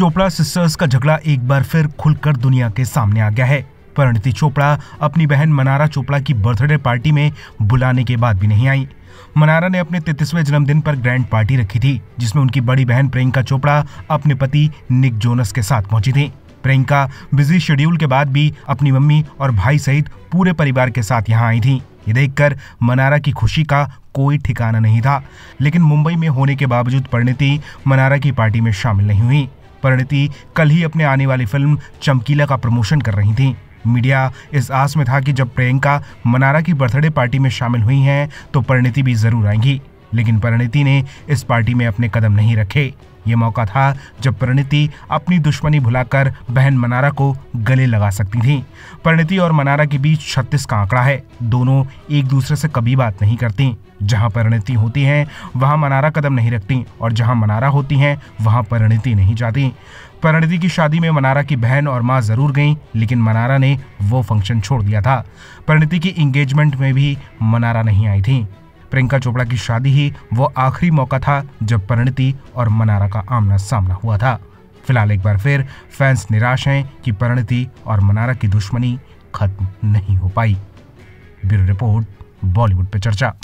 Chopra sisters का झगड़ा एक बार फिर खुलकर दुनिया के सामने आ गया है परिणति चोपड़ा अपनी बहन मनारा चोपड़ा की बर्थडे पार्टी में बुलाने के बाद भी नहीं आई मनारा ने अपने तैतीसवें जन्मदिन पर ग्रैंड पार्टी रखी थी जिसमें उनकी बड़ी बहन प्रियंका चोपड़ा अपने पति निक जोनस के साथ पहुंची थी प्रियंका बिजी शेड्यूल के बाद भी अपनी मम्मी और भाई सहित पूरे परिवार के साथ यहाँ आई थी ये देखकर मनारा की खुशी का कोई ठिकाना नहीं था लेकिन मुंबई में होने के बावजूद परिणति मनारा की पार्टी में शामिल नहीं हुई परिणति कल ही अपने आने वाली फिल्म चमकीला का प्रमोशन कर रही थी मीडिया इस आस में था कि जब प्रियंका मनारा की बर्थडे पार्टी में शामिल हुई हैं तो परिणति भी जरूर आएंगी लेकिन परिणति ने इस पार्टी में अपने कदम नहीं रखे ये मौका था जब परिणति अपनी दुश्मनी भुलाकर बहन मनारा को गले लगा सकती थी परिणति और मनारा के बीच छत्तीस का आंकड़ा है दोनों एक दूसरे से कभी बात नहीं करती जहां परिणति होती हैं वहां मनारा कदम नहीं रखती और जहां मनारा होती हैं वहां परिणति नहीं जाती परिणति की शादी में मनारा की बहन और माँ ज़रूर गईं लेकिन मनारा ने वो फंक्शन छोड़ दिया था परिणति की इंगेजमेंट में भी मनारा नहीं आई थी प्रियंका चोपड़ा की शादी ही वो आखिरी मौका था जब परिणति और मनारा का आमना सामना हुआ था फिलहाल एक बार फिर फैंस निराश हैं कि परिणति और मनारा की दुश्मनी खत्म नहीं हो पाई ब्यूरो रिपोर्ट बॉलीवुड पे चर्चा